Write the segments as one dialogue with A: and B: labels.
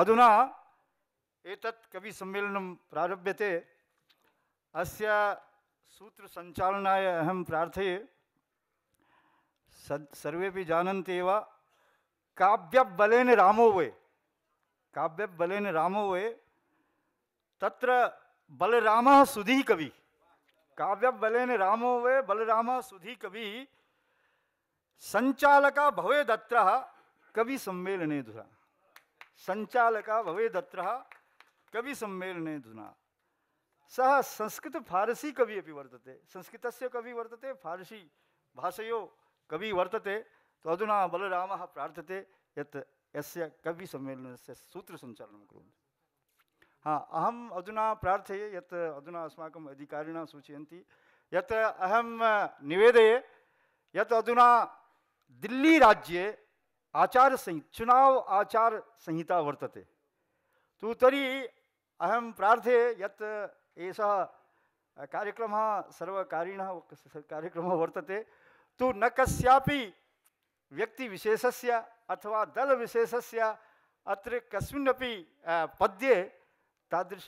A: अधुना एतत् कविसम्मेलनं प्रारभ्यते अस्य सूत्रसञ्चालनाय अहं प्रार्थये सद् सर्वेपि जानन्ति एव काव्यबलेन रामो वे काव्यबलेन रामो वे तत्र बलरामः सुधीः कविः काव्यबलेन रामो वे बलरामः सुधीः कविः सञ्चालकः भवेदत्र कविसम्मेलने धुरा संचालक भवेदत्र कवि सम्मेलने धुना सह संस्कृत फारसी कवि अभी वर्तते संस्कृत कवि वर्तते फारसी भाषयो कवि वर्तते तो अधुना बलराम प्रार्थते कवि सम्मेलन से सूत्र संचालन कुर्वन्ति हाँ अहम अधुना प्रार्थये ये अधुना अस्माक अधिकारिणः सूचयन्ति यत् अहं निवेदये यत् अधुना दिल्लीराज्ये आचार संहित चुनाव आचार संहिता वर्तते तो तरी अहम प्रार्थे यत् एषः कार्यक्रम सर्वकारिणः कार्यक्रमः वर्तते तो न व्यक्ति विशेष अथवा विशेष अत्र कस्मिन्नपि पद्ये तादृश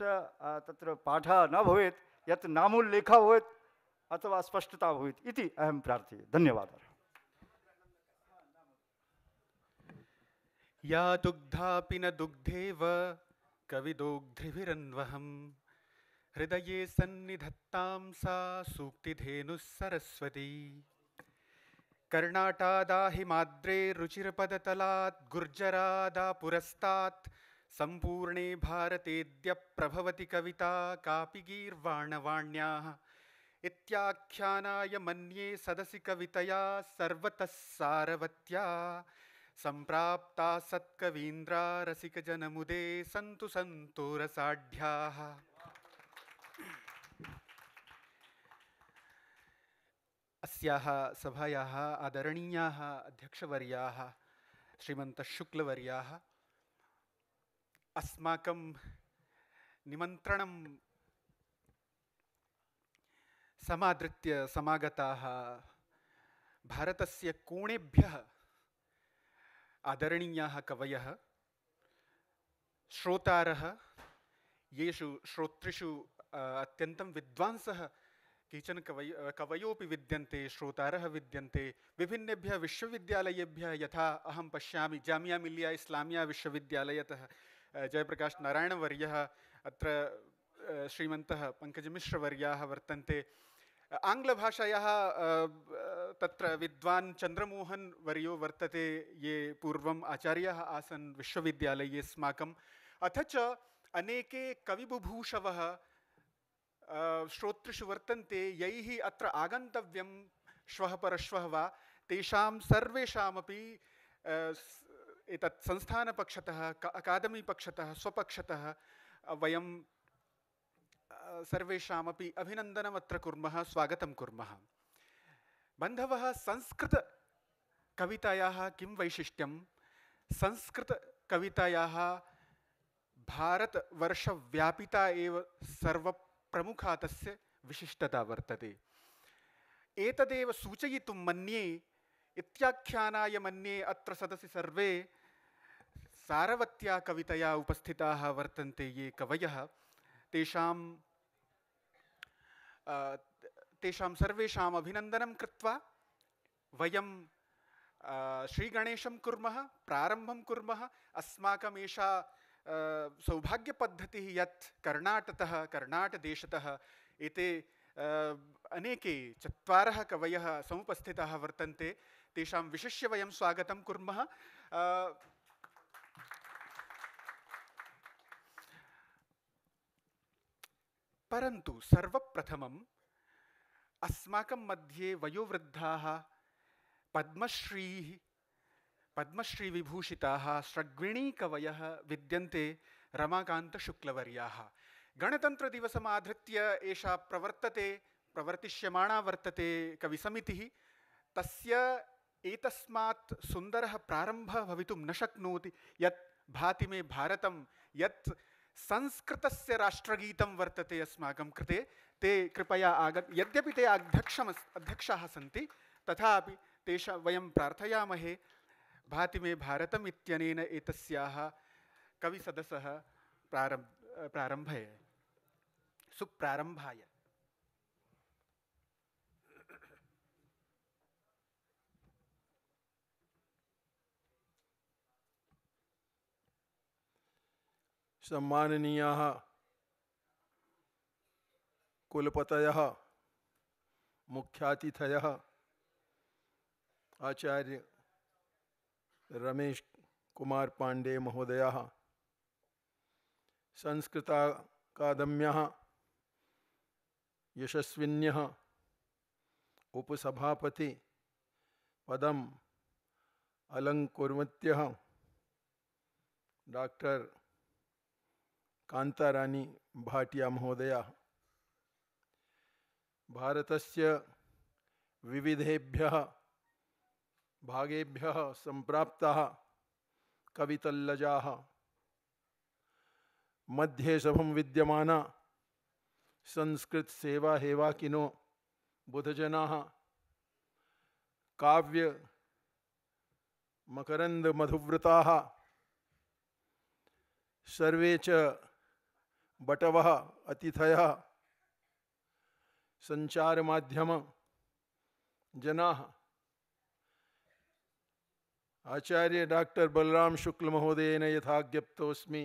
A: तत्र पाठ न भवेत् यत् नामोल्लेख भवेत् अथवा स्पष्टता भवेत् इति प्रार्थे प्रार्थये धन्यवादः
B: या दुग्धा न दुग्धे कविदोग्धिभिरन्वहम् हृदय सन्निधत्ता सा सूक्तिधेनुः सरस्वती कर्णाटादाहिमाद्रे रुचिरपदतलात् गुर्जरादा पुरस्तात् प्रभवति कविता कापि गीर्वाणवाण्याः इत्याख्यानाय मन्ये सदसि कवितया सर्वतः सारवत्या संप्राप्ता रसिक जन मुदे संतु सन्तु रसाढ़ अस्याः सभायाः आदरणीयाः अध्यक्षवर्याः श्रीमन्तशुक्लवर्याः अस्माकं निमन्त्रणं समादृत्य समागताः भारतस्य कोणेभ्यः आदरणीय कवय श्रोता येषु श्रोतृषु अत्यन्तं विद्वांसः केचन कवय कवयोपि विद्यन्ते श्रोतारः विद्यन्ते विभिन्नेभ्यः विश्वविद्यालयेभ्यः यथा अहं पश्यामि जामिया मिलिया इस्लामिया विश्वविद्यालयतः जयप्रकाशनारायणवर्यः अत्र श्रीमन्तः पङ्कजमिश्रवर्याः वर्तन्ते आङ्ग्लभाषायाः तत्र विद्वान् चन्द्रमोहन् वर्यो वर्तते ये पूर्वम् आचार्य आसन् विश्वविद्यालये अस्माकम् अथ च अनेके कविबुभूषवः श्रोतृषु वर्तन्ते यैः अत्र आगन्तव्यं श्वः परश्वः वा तेषां सर्वेषामपि एतत् संस्थानपक्षतः अकादमीपक्षतः स्वपक्षतः वयं सर्वेषामपि अत्र कुर्मः स्वागतं कुर्मः बन्धवः संस्कृतकवितायाः किं वैशिष्ट्यं संस्कृतकवितायाः भारतवर्षव्यापिता एव सर्वप्रमुखा तस्य विशिष्टता वर्तते एतदेव सूचयितुं मन्ये इत्याख्यानाय मन्ये अत्र सदसि सर्वे सारवत्या कवितया उपस्थिताः वर्तन्ते ये कवयः तेषां तेषां सर्वेषाम् अभिनन्दनं कृत्वा वयं श्रीगणेशं कुर्मः प्रारम्भं कुर्मः अस्माकम् एषा सौभाग्यपद्धतिः यत् कर्णाटतः कर्णाटदेशतः एते अनेके चत्वारः कवयः समुपस्थिताः वर्तन्ते तेषां विशिष्य वयं स्वागतं कुर्मः परंतु सर्वप्रथम अस्माक मध्ये वयोवृद्धा पद्मश्री वयोवृद्धाः पद्मश्रीः पद्मश्रीविभूषिताः सृग्विणीकवयः विद्यन्ते दिवस गणतन्त्रदिवसमाधृत्य एषा प्रवर्तते प्रवर्तिष्यमाणा वर्तते कविसमितिः तस्य एतस्मात् सुन्दरः प्रारम्भः भवितुं न शक्नोति यत् भाति मे भारतं यत् संस्कृत राष्ट्रगीत वर्तते अस्माकं ते कृपया आग यद्यपि ते अध्यक्षमस् अध्यक्षाः सन्ति तथापि तेषां वयं प्रार्थयामहे भाति मे भारतम् इत्यनेन एतस्याः कविसदसः प्रारम्भ प्रारम्भय सुप्रारम्भाय
C: सम्माननीय कुलपत मुख्यातिथय आचार्य रमेश कुमार पांडे महोदय अकादम्य यशस्विन्य उपसभापति पदम अलंकुर्वत्य डॉक्टर कांतारानी भाटिया महोदया भारतस्य विविधेभ्यः भागेभ्यः सम्प्राप्ताः कवितल्लजाः मध्ये सभम विद्यमाना संस्कृत सेवा हेवा किनो बुधजना काव्य मकरंद मधुव्रता सर्वे च बटव अतिथय संचार माध्यम जना आचार्य डॉक्टर बलराम शुक्ल महोदय ने यथा ज्ञप्तस्मे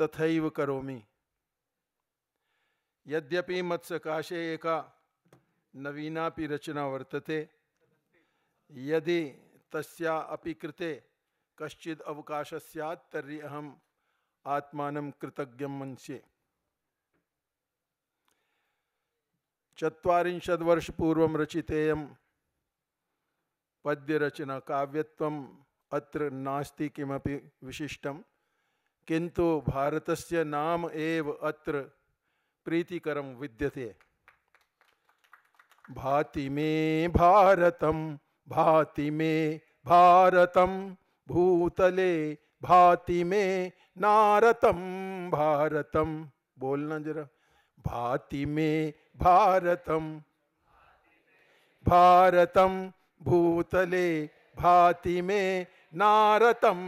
C: तथा कौमी यद्यपि मत्सकाशे एका नवीनापि रचना वर्तते यदि तस्या अपि कृते कश्चिद् अवकाश स्यात् तरी अहम आत्मान कृतज्ञ मनसे चुरीशद वर्ष पूर्व रचितेय पद्यरचना काव्यत्व अत्र नास्ति किमपि विशिष्टम किंतु भारतस्य नाम एव अत्र प्रीतिकरं विद्यते भाति मे भारतं भाति मे भारतं भूतले भाति मे नारतम भारतम बोलना जरा भाति में भारतम भारतम भूतले भाति में नारतम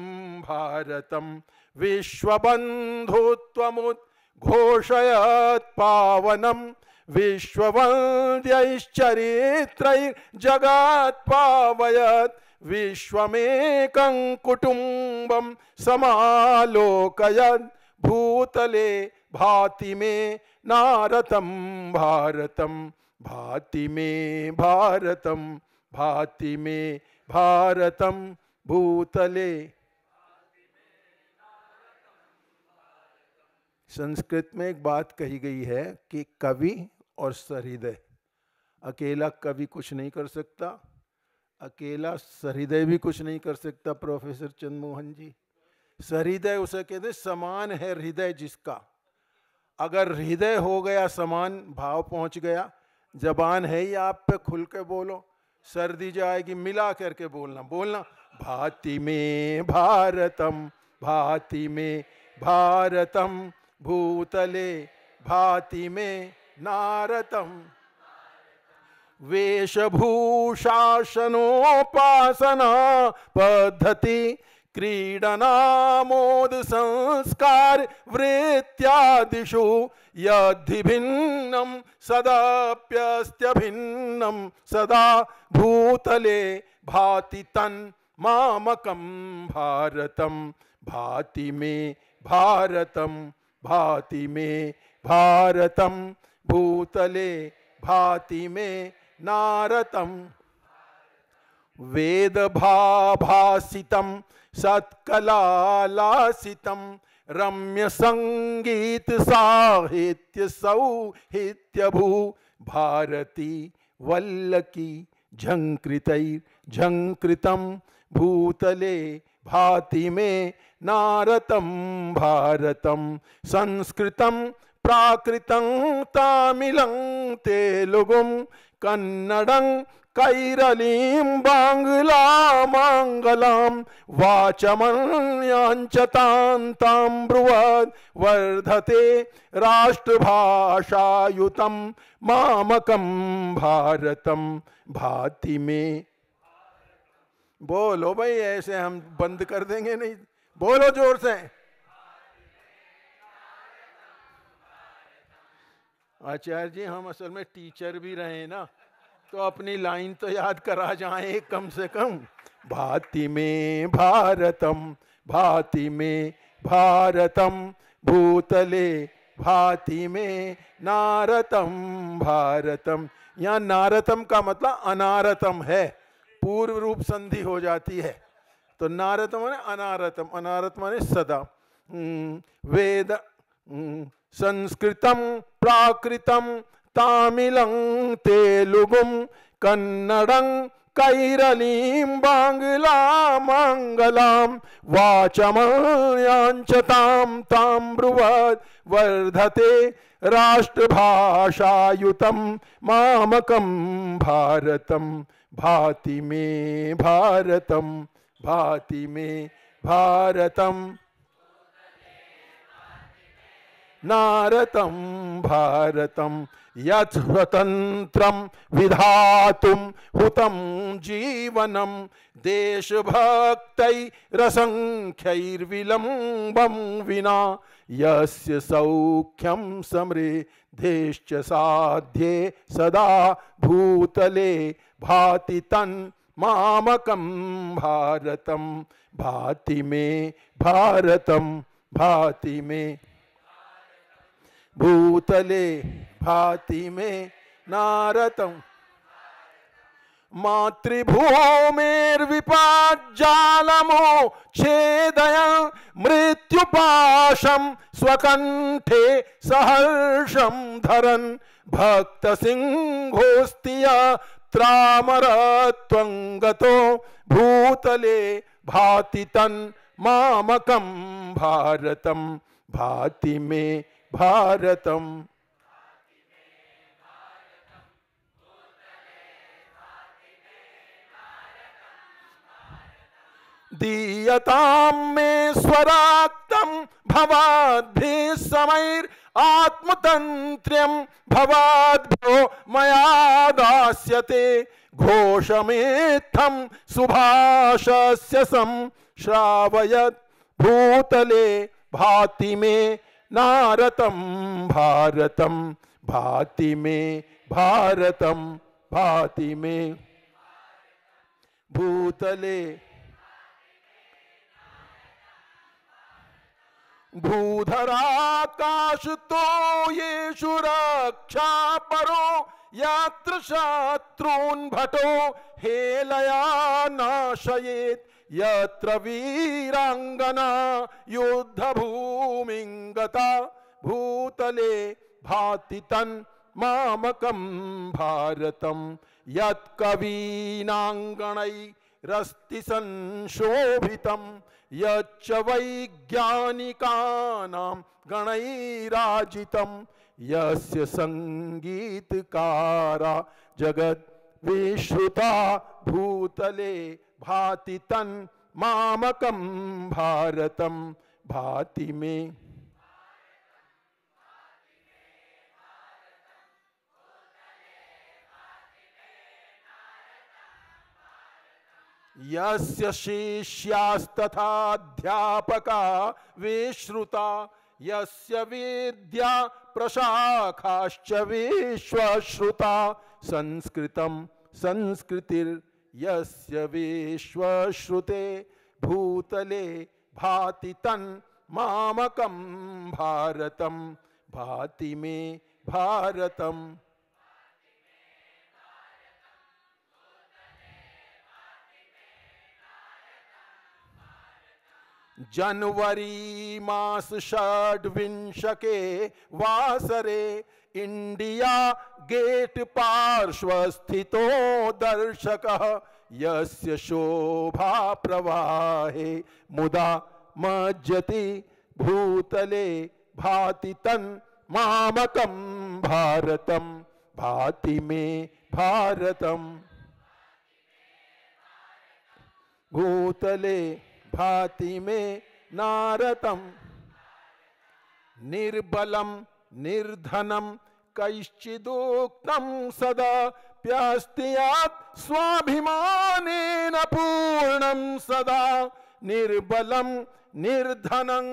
C: भारतम घोषयत पावनम विश्ववन्द्यैश्चरित्रैर्जगात् पावयत विश्वमेकं कुटुम्बं समालोकय भूतले भाति मे नारतम भारतम भाति मे भारतम भाति मे भारतम भूतले संस्कृत में एक बात कही गई है कि कवि और सरहृदय अकेला कवि कुछ नहीं कर सकता अकेला सहृदय भी कुछ नहीं कर सकता प्रोफेसर चंद्रमोहन जी सहृदय उसे कहते समान है हृदय जिसका अगर हृदय हो गया समान भाव पहुंच गया जबान है ही आप पे खुल के बोलो सर्दी जाएगी मिला करके बोलना बोलना भाति में भारतम भाति में भारतम भूतले भाति में नारतम वेशभूषासनोपासना पद्धति क्रीडनामोद संस्कार वृत्यादिषु यदि भिन्नम सदा भूतले भाति तन मामकम भारतम भाति मे भारत भाति मे भारत भूतले भाति मे नारतम साहित्य सौहित्य भू भारती वल्लकी झंकृत भूतले भाति मे नारत भारत संस्कृत प्राकृतं तामिलं तेलुगुं कन्नडं कैरलीं बाङ्गला माङ्गलां वाचमण्याञ्च तां ब्रुवद् वर्धते राष्ट्रभाषायुतं मामकं भारतं भाति मे बोलो भाई ऐसे हम बंद कर देंगे नहीं बोलो जोर से आचार्य जी हम असल में टीचर भी रहे ना तो अपनी लाइन तो याद करा जाए कम से कम भाति में भारतम भाति में भारतम भूतले भाति में नारतम भारतम यहाँ नारतम का मतलब अनारतम है पूर्व रूप संधि हो जाती है तो नारतम माने अनारतम अनारत माने सदा वेद संस्कृतम प्राकृतम तामिलं तेलुगुम कन्नडं कैरली बांग्ला मङ्गलां वाचमयाञ्चतां तां वर्धते राष्ट्रभाषायुतं मामकं भारतं भाति मे भारत भाति मे भारत नारतम भारतम यत् स्वतन्त्रं विधातुं हुतं जीवनं विना यस्य सौख्यम समृद्धेश्च साध्ये सदा भूतले भाति तमक भारत भाति मे भारत भाति मे भूतले भाति में नारतम मातृभूमिर्विपाज्जालमो छेदय स्वकंठे सहर्षम धरन भक्त भक्तसिंहोऽस्तिया त्रामरत्वं भूतले भाति तन्मामकं भारतम भाति मे भारतम दीयताम में स्वराक्तम भवाद्भि समय आत्मतंत्र्यम भवाद्भ्यो मया दास्यते घोषमेत्थम सुभाषस्य सं भूतले भाति में नारतम भारतम भाति में भारतम भाति में भूतले भूधराकाश तो ये सुरक्षा परो यात्र शत्रुन भटो हेलया नाशयेत यत्र वीरांगना युद्ध भूमिंगता भूतले भाति मामकम भारतम यत्कवीनांगणै रस्ति संशोभित यच्च वैज्ञानिकानां गणैराजितं यस्य संगीतकारा जगत विश्रुता भूतले भाति तन मामकम भारतम भाति में यस्य शिष्यास्तथाध्यापका विश्रुता यस्य विद्या प्रशाखाश्च विश्वश्रुता संस्कृतं संस्कृतिर् यस्य विश्वश्रुते भूतले भाति तन मामकम भारतम भाति मे भारतम् जनवरी मास षड्विंशके वासरे इंडिया गेट पार्श्वस्थितो दर्शक यस्य शोभा प्रवाहे मुदा मज्जति भूतले भाति तन मामकम भारतम भाति में भारतम भूतले भाति मे नारतम निर्बलम निर्धनम कैश्चिदोक्तम सदा प्यास्त्यात स्वाभिमान पूर्णम सदा निर्बलम निर्धनं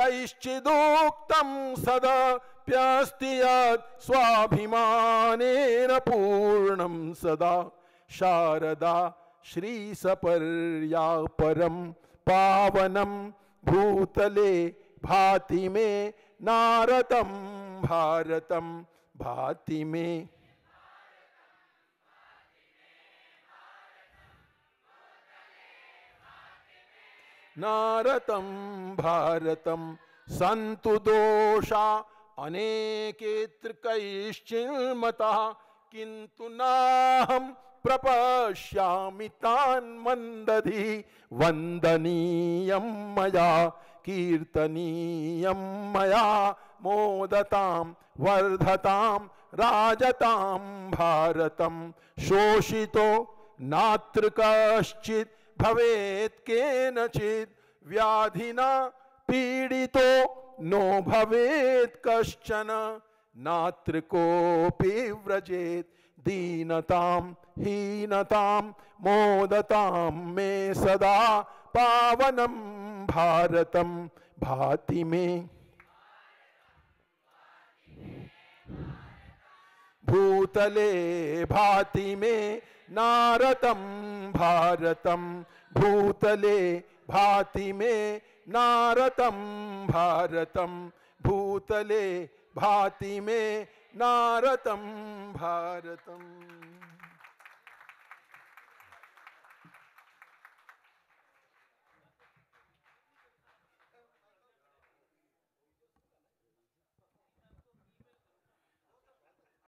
C: कैश्चिदोक्तम सदा प्यास्त्यात स्वाभिमान पूर्णम सदा शारदा श्री सपर्या परम पावनम भूतले भाति में नारतम भारतम भाति में नारतम भारतम संतु दोषा अनेकेत्र कैश्चिमता किंतु नाहम प्रपश्यामि तान् मन्दधि वन्दनीयं मया कीर्तनीयं मया मोदतां वर्धतां राजतां भारतं शोषितो नात्र कश्चित् भवेत् केनचित् व्याधिना पीडितो नो भवेत् कश्चन नात्र कोऽपि व्रजेत् दीनताम् हीनताम मोदताम मे सदा पावनम भारतम भाति में भूतले भाति मे नारतम भारतम भूतले भाति मे नारतम भारतम भूतले भाति मे नारतम भारतम